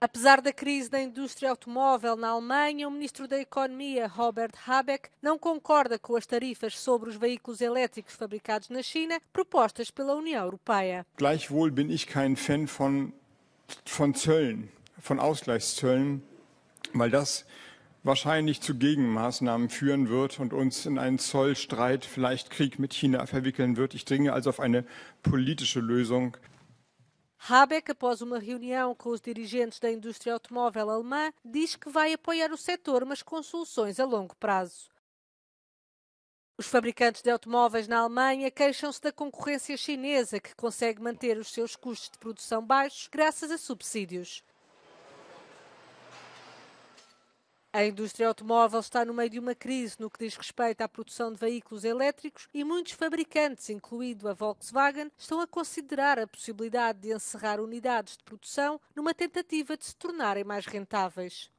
Apesar da crise da indústria automóvel na Alemanha, o ministro da Economia, Robert Habeck, não concorda com as tarifas sobre os veículos elétricos fabricados na China propostas pela União Europeia. Gleichwohl bin ich kein Fan von, von Zöllen, von Ausgleichszöllen, weil das wahrscheinlich zu Gegenmaßnahmen führen wird und uns in einen Zollstreit, vielleicht Krieg mit China verwickeln wird. Ich dringe also auf eine politische Lösung Habeck, após uma reunião com os dirigentes da indústria automóvel alemã, diz que vai apoiar o setor, mas com soluções a longo prazo. Os fabricantes de automóveis na Alemanha queixam-se da concorrência chinesa, que consegue manter os seus custos de produção baixos graças a subsídios. A indústria automóvel está no meio de uma crise no que diz respeito à produção de veículos elétricos e muitos fabricantes, incluindo a Volkswagen, estão a considerar a possibilidade de encerrar unidades de produção numa tentativa de se tornarem mais rentáveis.